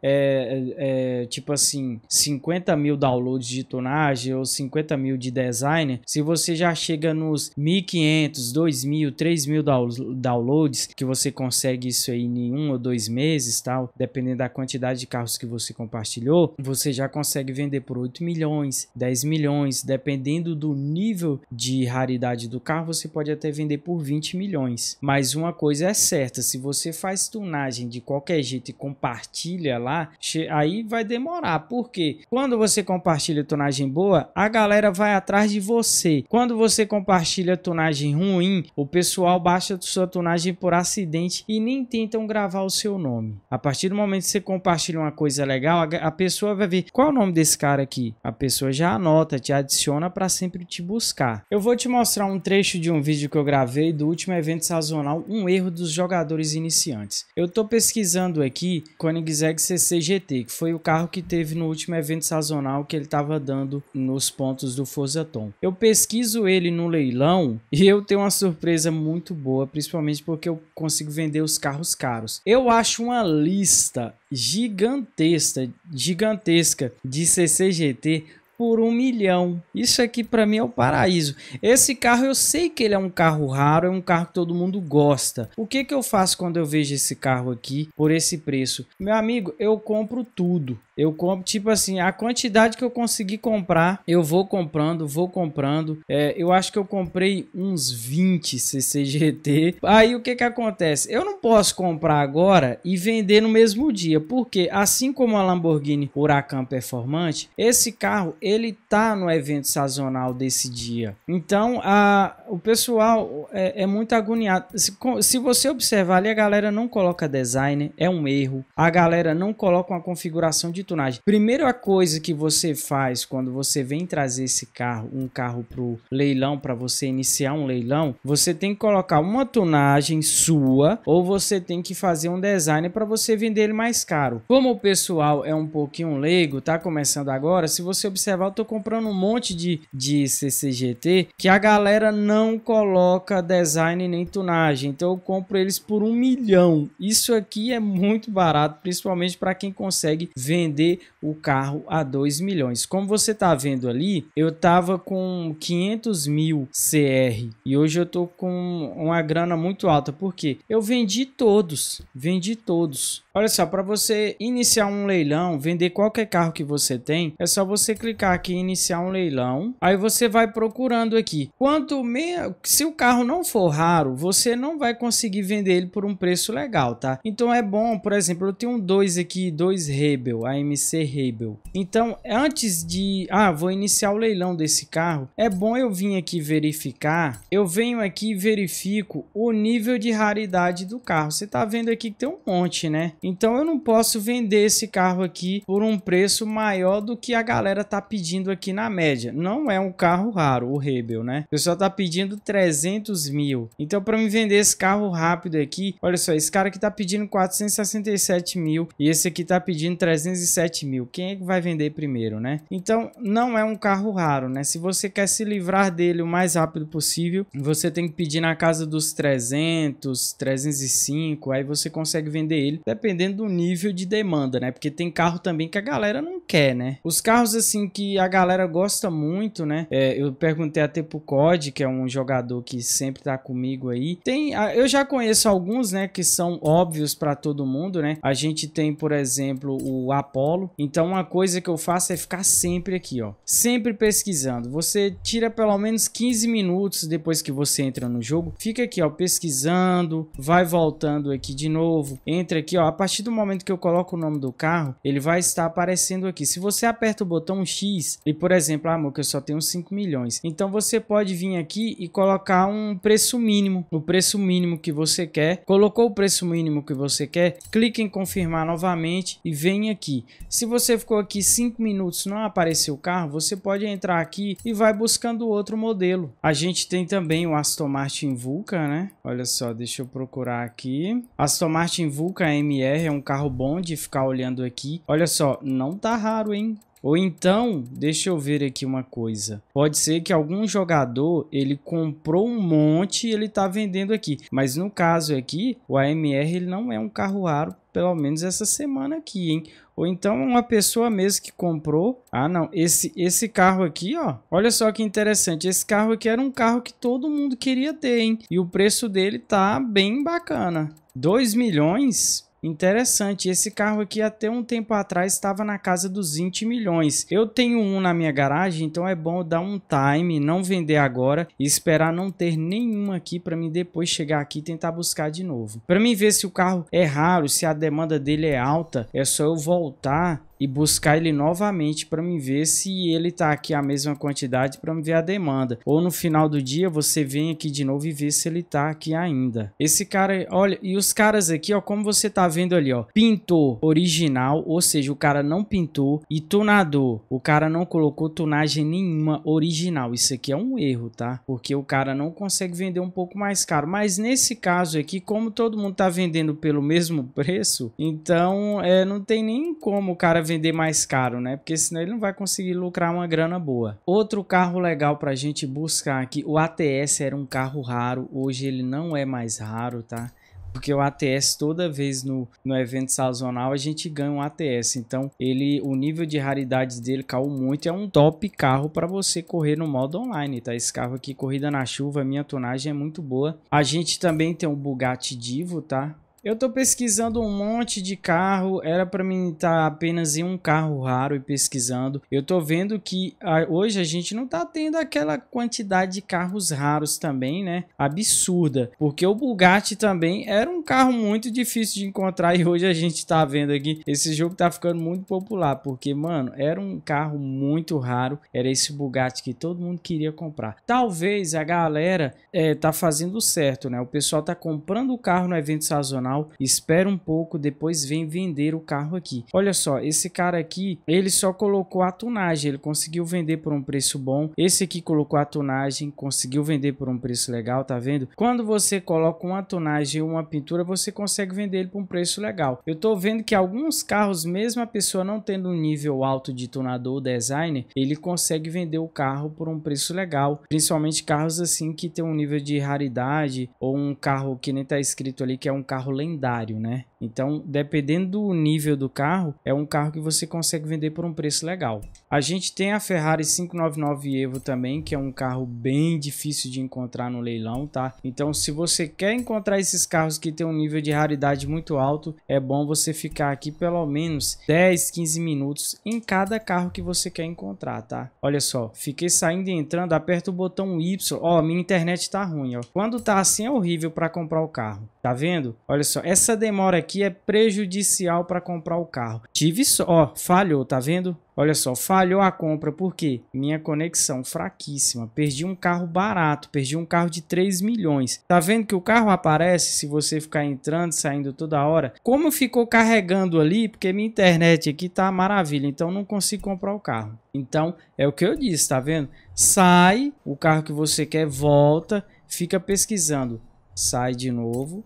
é, é, tipo assim, 50 mil downloads de tonagem ou 50 mil de designer, se você já chega nos 1.500, 2.000, 3.000 downloads, que você consegue isso aí em um ou dois meses, tal, dependendo da quantidade de carros que você compartilhou, você já consegue vender por 8 milhões, 10 milhões, dependendo do nível de raridade do carro, você pode até vender por 20 milhões. Mas uma coisa é certa, se você faz tunagem de qualquer jeito e compartilha lá, lá, aí vai demorar. Porque quando você compartilha tonagem boa, a galera vai atrás de você. Quando você compartilha tonagem ruim, o pessoal baixa sua tonagem por acidente e nem tentam gravar o seu nome. A partir do momento que você compartilha uma coisa legal, a pessoa vai ver qual é o nome desse cara aqui. A pessoa já anota, te adiciona para sempre te buscar. Eu vou te mostrar um trecho de um vídeo que eu gravei do último evento sazonal, um erro dos jogadores iniciantes. Eu tô pesquisando aqui Koenigsegg CCGT GT, que foi o carro que teve no último evento sazonal que ele estava dando nos pontos do Forza Tom. Eu pesquiso ele no leilão [laughs] e eu tenho uma surpresa muito boa, principalmente porque eu consigo vender os carros caros. Eu acho uma lista gigantesca, gigantesca de CCGT por um milhão. Isso aqui para mim é o paraíso. Esse carro eu sei que ele é um carro raro, é um carro que todo mundo gosta. O que que eu faço quando eu vejo esse carro aqui por esse preço? Meu amigo, eu compro tudo. Eu compro, tipo assim, a quantidade que eu consegui comprar, eu vou comprando, vou comprando. É, eu acho que eu comprei uns 20 CCGT. Aí o que que acontece? Eu não posso comprar agora e vender no mesmo dia, porque assim como a Lamborghini Huracan Performante, esse carro ele tá no evento sazonal desse dia. Então, a, o pessoal é, é muito agoniado. Se, se, você observar ali, a galera não coloca designer, é um erro. A galera não coloca uma configuração de tunagem. Primeira coisa que você faz quando você vem trazer esse carro, um carro pro leilão, para você iniciar um leilão, você tem que colocar uma tunagem sua ou você tem que fazer um designer para você vender ele mais caro. Como o pessoal é um pouquinho leigo, tá começando agora, se você observar intervalo, tô comprando um monte de, de CCGT que a galera não coloca design nem tunagem. Então eu compro eles por um milhão. Isso aqui é muito barato, principalmente para quem consegue vender o carro a 2 milhões. Como você tá vendo ali, eu tava com 500 mil CR e hoje eu tô com uma grana muito alta. porque Eu vendi todos, vendi todos. Olha só, para você iniciar um leilão, vender qualquer carro que você tem, é só você clicar clicar aqui em iniciar um leilão. Aí você vai procurando aqui. Quanto me... Se o carro não for raro, você não vai conseguir vender ele por um preço legal, tá? Então é bom, por exemplo, eu tenho um 2 aqui, 2 Rebel, AMC Rebel. Então, antes de... Ah, vou iniciar o leilão desse carro. É bom eu vir aqui verificar. Eu venho aqui e verifico o nível de raridade do carro. Você tá vendo aqui que tem um monte, né? Então eu não posso vender esse carro aqui por um preço maior do que a galera tá pedindo aqui na média. Não é um carro raro, o Rebel, né? O pessoal tá pedindo 300 mil. Então, para me vender esse carro rápido aqui, olha só, esse cara aqui tá pedindo 467 mil e esse aqui tá pedindo 307 mil. Quem é que vai vender primeiro, né? Então, não é um carro raro, né? Se você quer se livrar dele o mais rápido possível, você tem que pedir na casa dos 300, 305, aí você consegue vender ele, dependendo do nível de demanda, né? Porque tem carro também que a galera não quer, né? Os carros, assim, que que a galera gosta muito, né? É, eu perguntei até pro COD, que é um jogador que sempre tá comigo aí. Tem, eu já conheço alguns, né, que são óbvios para todo mundo, né? A gente tem, por exemplo, o Apollo. Então, uma coisa que eu faço é ficar sempre aqui, ó. Sempre pesquisando. Você tira pelo menos 15 minutos depois que você entra no jogo. Fica aqui, ó, pesquisando, vai voltando aqui de novo. Entra aqui, ó. A partir do momento que eu coloco o nome do carro, ele vai estar aparecendo aqui. Se você aperta o botão X X e, por exemplo, ah, amor, que eu só tenho 5 milhões. Então você pode vir aqui e colocar um preço mínimo, o preço mínimo que você quer. Colocou o preço mínimo que você quer, clique em confirmar novamente e vem aqui. Se você ficou aqui 5 minutos não apareceu o carro, você pode entrar aqui e vai buscando outro modelo. A gente tem também o Aston Martin Vulca, né? Olha só, deixa eu procurar aqui. Aston Martin Vulca MR é um carro bom de ficar olhando aqui. Olha só, não tá raro, hein? Ou então, deixa eu ver aqui uma coisa. Pode ser que algum jogador ele comprou um monte e ele tá vendendo aqui. Mas no caso aqui, o AMR ele não é um carro raro, pelo menos essa semana aqui, hein? Ou então uma pessoa mesmo que comprou. Ah, não, esse esse carro aqui, ó. Olha só que interessante, esse carro aqui era um carro que todo mundo queria ter, hein? E o preço dele tá bem bacana. 2 milhões Interessante, esse carro aqui até um tempo atrás estava na casa dos 20 milhões. Eu tenho um na minha garagem, então é bom dar um time, não vender agora e esperar não ter nenhum aqui para mim depois chegar aqui e tentar buscar de novo. Para mim ver se o carro é raro, se a demanda dele é alta, é só eu voltar e buscar ele novamente para me ver se ele tá aqui a mesma quantidade para me ver a demanda. Ou no final do dia você vem aqui de novo e vê se ele tá aqui ainda. Esse cara, olha, e os caras aqui, ó, como você tá vendo ali, ó, pintor original, ou seja, o cara não pintou, e tunador, o cara não colocou tunagem nenhuma original. Isso aqui é um erro, tá? Porque o cara não consegue vender um pouco mais caro. Mas nesse caso aqui, como todo mundo tá vendendo pelo mesmo preço, então é, não tem nem como o cara vender mais caro, né? Porque senão ele não vai conseguir lucrar uma grana boa. Outro carro legal pra gente buscar aqui, o ATS era um carro raro, hoje ele não é mais raro, tá? Porque o ATS, toda vez no, no evento sazonal, a gente ganha um ATS. Então, ele o nível de raridades dele caiu muito. É um top carro para você correr no modo online, tá? Esse carro aqui, corrida na chuva, minha tonagem é muito boa. A gente também tem um Bugatti Divo, tá? Eu tô pesquisando um monte de carro, era para mim estar tá apenas em um carro raro e pesquisando. Eu tô vendo que a, ah, hoje a gente não tá tendo aquela quantidade de carros raros também, né? Absurda, porque o Bugatti também era um carro muito difícil de encontrar [laughs] e hoje a gente tá vendo aqui, esse jogo tá ficando muito popular, porque mano, era um carro muito raro, era esse Bugatti que todo mundo queria comprar. Talvez a galera é, tá fazendo certo, né? O pessoal tá comprando o carro no evento sazonal espera um pouco, depois vem vender o carro aqui. Olha só, esse cara aqui, ele só colocou a tunagem, ele conseguiu vender por um preço bom. Esse aqui colocou a tunagem, conseguiu vender por um preço legal, tá vendo? Quando você coloca uma tunagem uma pintura, você consegue vender ele por um preço legal. Eu tô vendo que alguns carros, mesmo a pessoa não tendo um nível alto de tunador ou designer, ele consegue vender o carro por um preço legal, principalmente carros assim que tem um nível de raridade ou um carro que nem tá escrito ali que é um carro lendário, né? Então, dependendo do nível do carro, é um carro que você consegue vender por um preço legal. A gente tem a Ferrari 599 Evo também, que é um carro bem difícil de encontrar no leilão, tá? Então, se você quer encontrar esses carros que tem um nível de raridade muito alto, é bom você ficar aqui pelo menos 10, 15 minutos em cada carro que você quer encontrar, tá? Olha só, fiquei saindo e entrando, aperta o botão Y, ó, minha internet tá ruim, ó. Quando tá assim é horrível para comprar o carro, tá vendo? Olha só, essa demora aqui aqui é prejudicial para comprar o carro. Tive só, ó, falhou, tá vendo? Olha só, falhou a compra porque minha conexão fraquíssima. Perdi um carro barato, perdi um carro de 3 milhões. Tá vendo que o carro aparece se você ficar entrando, saindo toda hora? Como ficou carregando ali, porque minha internet aqui tá maravilha, então não consigo comprar o carro. Então, é o que eu disse, tá vendo? Sai, o carro que você quer volta, fica pesquisando. Sai de novo,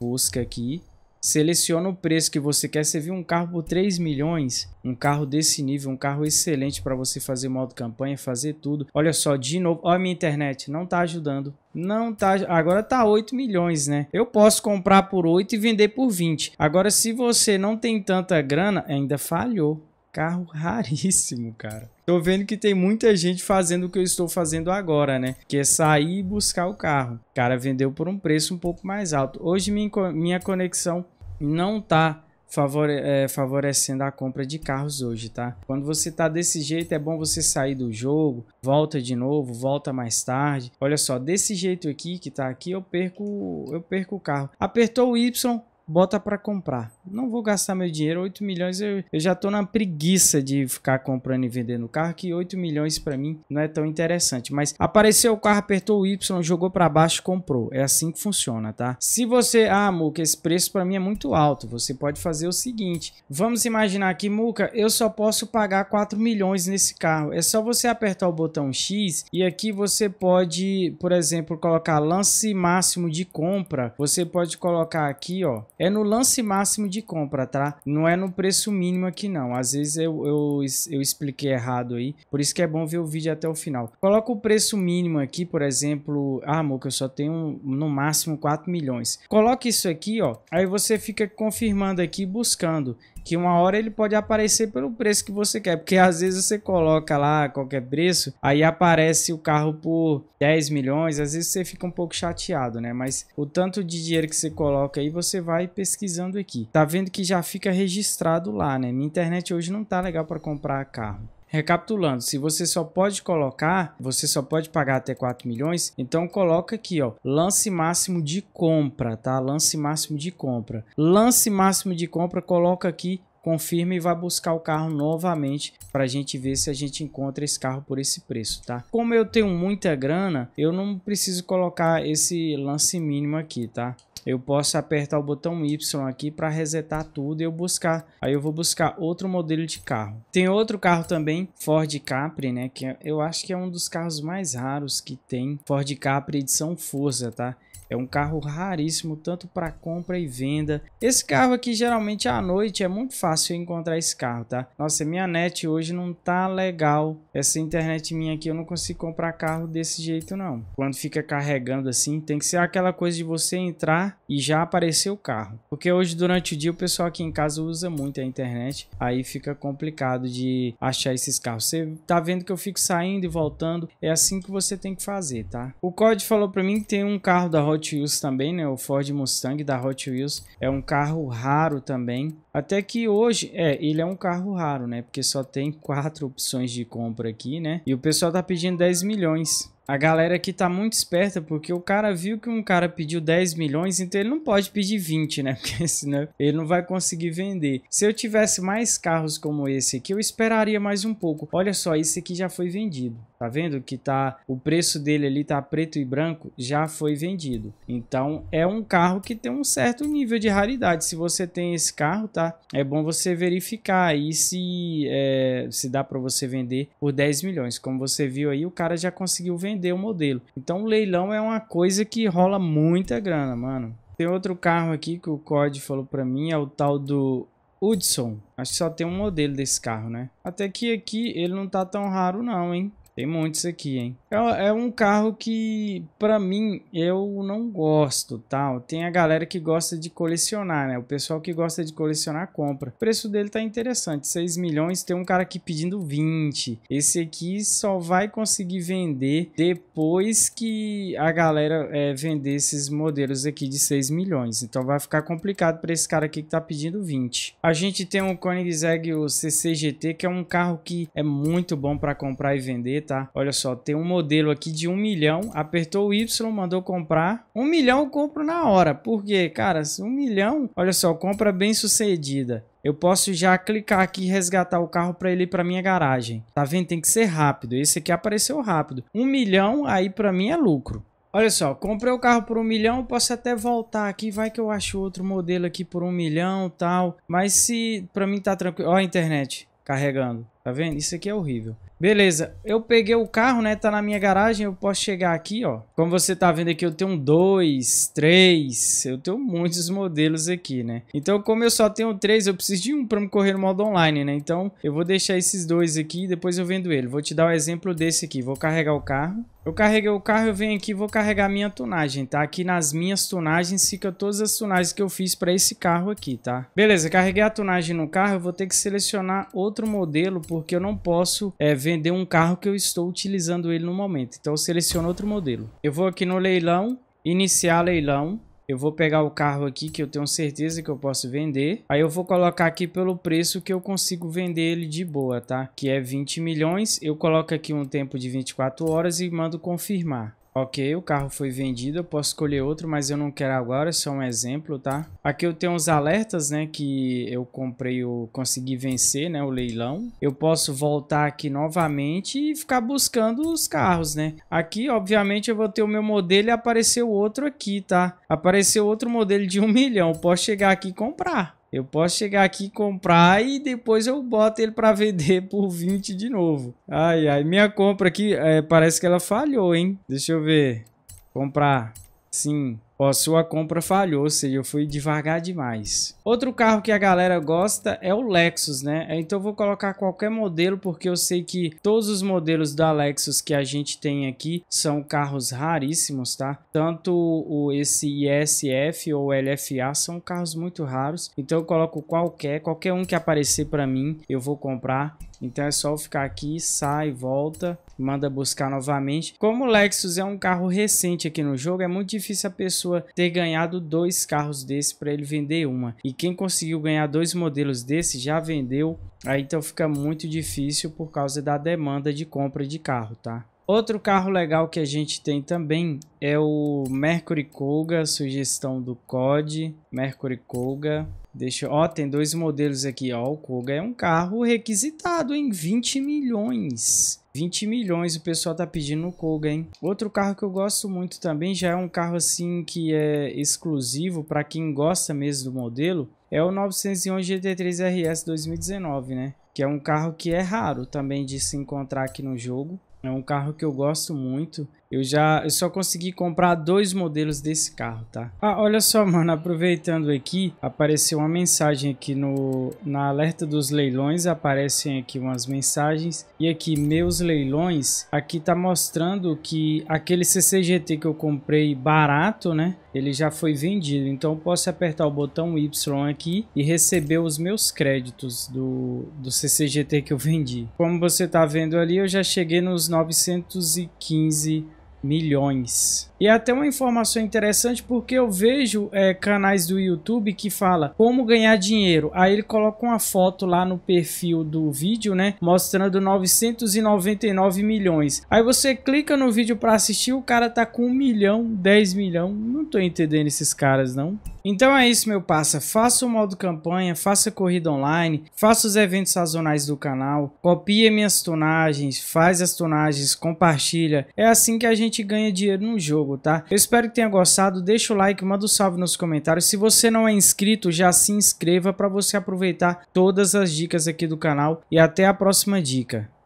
busca aqui, seleciona o preço que você quer. Você viu um carro por 3 milhões, um carro desse nível, um carro excelente para você fazer modo campanha, fazer tudo. Olha só, de novo, olha a minha internet, não tá ajudando. Não tá, agora tá 8 milhões, né? Eu posso comprar por 8 e vender por 20. Agora se você não tem tanta grana, ainda falhou. Carro [laughs] raríssimo, cara. Tô vendo que tem muita gente fazendo o que eu estou fazendo agora, né? Que é sair e buscar o carro. O cara vendeu por um preço um pouco mais alto. Hoje minha conexão não está favore, é, favorecendo a compra de carros hoje, tá? Quando você tá desse jeito, é bom você sair do jogo, volta de novo, volta mais tarde. Olha só, desse jeito aqui que tá aqui, eu perco, eu perco o carro. Apertou o Y, bota para comprar. Não vou gastar meu dinheiro, 8 milhões eu, eu já tô na preguiça de ficar comprando e vendendo carro, que 8 milhões para mim não é tão interessante. Mas apareceu o carro, apertou o Y, jogou para baixo, comprou. É assim que funciona, tá? Se você, ah, Muca, esse preço para mim é muito alto, você pode fazer o seguinte. Vamos imaginar que, Muca, eu só posso pagar 4 milhões nesse carro. É só você apertar o botão X e aqui você pode, por exemplo, colocar lance máximo de compra. Você pode colocar aqui, ó, é no lance máximo de compra, tá? Não é no preço mínimo aqui não. Às vezes eu, eu, eu expliquei errado aí, por isso que é bom ver o vídeo até o final. Coloca o preço mínimo aqui, por exemplo, ah, amor, que eu só tenho no máximo 4 milhões. Coloca isso aqui, ó, aí você fica confirmando aqui, buscando que uma hora ele pode aparecer pelo preço que você quer, porque às vezes você coloca lá qualquer preço, aí aparece o carro por 10 milhões, às vezes você fica um pouco chateado, né? Mas o tanto de dinheiro que você coloca aí, você vai pesquisando aqui. Tá vendo que já fica registrado lá, né? Minha internet hoje não tá legal para comprar carro. Recapitulando, se você só pode colocar, você só pode pagar até 4 milhões, então coloca aqui, ó, lance máximo de compra, tá? Lance máximo de compra. Lance máximo de compra, coloca aqui confirma e vai buscar o carro novamente para a gente ver se a gente encontra esse carro por esse preço, tá? Como eu tenho muita grana, eu não preciso colocar esse lance mínimo aqui, tá? eu posso apertar o botão Y aqui para resetar tudo e eu buscar. Aí eu vou buscar outro modelo de carro. Tem outro carro também, Ford Capri, né? Que é, eu acho que é um dos carros mais raros que tem. Ford Capri edição Forza, tá? É um carro raríssimo, tanto para compra e venda. Esse carro aqui, geralmente à noite, é muito fácil encontrar esse carro, tá? Nossa, minha net hoje não tá legal. Essa internet minha aqui, eu não consigo comprar carro desse jeito, não. Quando fica carregando assim, tem que ser aquela coisa de você entrar e já apareceu o carro. Porque hoje, durante o dia, o pessoal aqui em casa usa muito a internet, aí fica complicado de achar esses carros. Você tá vendo que eu fico saindo e voltando, é assim que você tem que fazer, tá? O Cod falou para mim que tem um carro da Hot Wheels também, né? O Ford Mustang da Hot Wheels. É um carro raro também. Até que hoje, é, ele é um carro raro, né? Porque só tem quatro opções de compra aqui, né? E o pessoal tá pedindo 10 milhões. A galera aqui tá muito esperta porque o cara viu que um cara pediu 10 milhões, então ele não pode pedir 20, né? [laughs] Porque senão ele não vai conseguir vender. Se eu tivesse mais carros como esse aqui, eu esperaria mais um pouco. Olha só, esse aqui já foi vendido. Tá vendo que tá o preço dele ali tá preto e branco, já foi vendido. Então é um carro que tem um certo nível de raridade. Se você tem esse carro, tá? É bom você verificar aí se é, se dá para você vender por 10 milhões. Como você viu aí, o cara já conseguiu vender o modelo. Então o leilão é uma coisa que rola muita grana, mano. Tem outro carro aqui que o COD falou para mim, é o tal do Hudson. Acho que só tem um modelo desse carro, né? Até que aqui ele não tá tão raro não, hein? Tem muitos aqui, hein? É, é um carro que, para mim, eu não gosto, tal. Tá? Tem a galera que gosta de colecionar, né? O pessoal que gosta de colecionar compra. O preço dele tá interessante, 6 milhões. Tem um cara aqui pedindo 20. Esse aqui só vai conseguir vender depois que a galera é, vender esses modelos aqui de 6 milhões. Então vai ficar complicado para esse cara aqui que tá pedindo 20. A gente tem um Koenigsegg o CCGT, que é um carro que é muito bom para comprar e vender tá? Olha só, tem um modelo aqui de 1 milhão, apertou o Y, mandou comprar. 1 milhão eu compro na hora, porque, cara, 1 milhão, olha só, compra bem sucedida. Eu posso já clicar aqui e resgatar o carro para ele para minha garagem. Tá vendo? Tem que ser rápido. Esse aqui apareceu rápido. 1 milhão aí para mim é lucro. Olha só, comprei o carro por um milhão, posso até voltar aqui, vai que eu acho outro modelo aqui por um milhão tal. Mas se pra mim tá tranquilo... Ó a internet carregando, tá vendo? Isso aqui é horrível. Beleza, eu peguei o carro, né? Tá na minha garagem, eu posso chegar aqui, ó. Como você tá vendo aqui, eu tenho um dois, três. eu tenho muitos modelos aqui, né? Então, como eu só tenho três, eu preciso de um pra me correr no modo online, né? Então, eu vou deixar esses dois aqui e depois eu vendo ele. Vou te dar o um exemplo desse aqui. Vou carregar o carro. Eu carreguei o carro, eu venho aqui e vou carregar minha tunagem, tá? Aqui nas minhas tunagens fica todas as tunagens que eu fiz para esse carro aqui, tá? Beleza, carreguei a tunagem no carro, eu vou ter que selecionar outro modelo, porque eu não posso é, vender um carro que eu estou utilizando ele no momento. Então eu seleciono outro modelo. Eu vou aqui no leilão, iniciar leilão. Eu vou pegar o carro aqui que eu tenho certeza que eu posso vender. Aí eu vou colocar aqui pelo preço que eu consigo vender ele de boa, tá? Que é 20 milhões. Eu coloco aqui um tempo de 24 horas e mando confirmar. Ok, o carro foi vendido, eu posso escolher outro, mas eu não quero agora, é só um exemplo, tá? Aqui eu tenho os alertas, né, que eu comprei, eu consegui vencer, né, o leilão. Eu posso voltar aqui novamente e ficar buscando os carros, né? Aqui, obviamente, eu vou ter o meu modelo e apareceu outro aqui, tá? Apareceu outro modelo de um [laughs] milhão, eu posso chegar aqui e comprar. Eu posso chegar aqui comprar e depois eu boto ele para [laughs] vender por 20 de novo. Ai, ai, minha compra aqui é, parece que ela falhou, hein? Deixa eu ver. Comprar. Sim. Pô, sua compra falhou, ou seja, eu fui devagar demais. Outro carro que a galera gosta é o Lexus, né? É, então eu vou colocar qualquer modelo, porque eu sei que todos os modelos da Lexus que a gente tem aqui são carros raríssimos, tá? Tanto o esse ISF ou LFA são carros muito raros. Então eu coloco qualquer, qualquer um que aparecer para mim, eu vou comprar. Então é só eu ficar aqui, sai, volta manda buscar novamente. Como o Lexus é um carro recente aqui no jogo, é muito difícil a pessoa ter ganhado dois carros desse para ele vender uma. E quem conseguiu ganhar dois modelos desse já vendeu. Aí então fica muito difícil por causa da demanda de compra de carro, tá? Outro carro legal que a gente tem também é o Mercury Colga, sugestão do COD, Mercury Colga. Deixa, ó, tem dois modelos aqui, ó. O Koga é um carro requisitado em 20 milhões. 20 milhões o pessoal tá pedindo o Koga, hein? Outro carro que eu gosto muito também, já é um carro assim que é exclusivo para quem gosta mesmo do modelo, é o 911 GT3 RS 2019, né? Que é um carro que é raro também de se encontrar aqui no jogo. É um carro que eu gosto muito. Eu já eu só consegui comprar dois modelos desse carro, tá? Ah, olha só, [laughs] mano, aproveitando aqui, apareceu uma mensagem aqui no na alerta dos leilões, aparecem aqui umas mensagens e aqui meus leilões, aqui tá mostrando que aquele CCGT que eu comprei barato, né? Ele já foi vendido, então posso apertar o botão Y aqui e receber os meus créditos do, do CCGT que eu vendi. Como você tá vendo ali, eu já cheguei nos 915 milhões. E é até uma informação interessante porque eu vejo é, canais do YouTube que fala como ganhar dinheiro. Aí ele coloca uma foto lá no perfil do vídeo, né, mostrando 999 milhões. Aí você clica no vídeo para assistir, o cara tá com 1 milhão, 10 milhão. Não tô entendendo esses caras não. Então é isso, meu passa. Faça o modo campanha, faça corrida online, faça os eventos sazonais do canal, copie minhas tonagens, faz as tonagens, compartilha. É assim que a gente gente ganha dinheiro no jogo, tá? Eu espero que tenha gostado, deixa o like, manda um salve nos comentários. Se você não é inscrito, já se inscreva para você aproveitar todas as dicas aqui do canal. E até a próxima dica.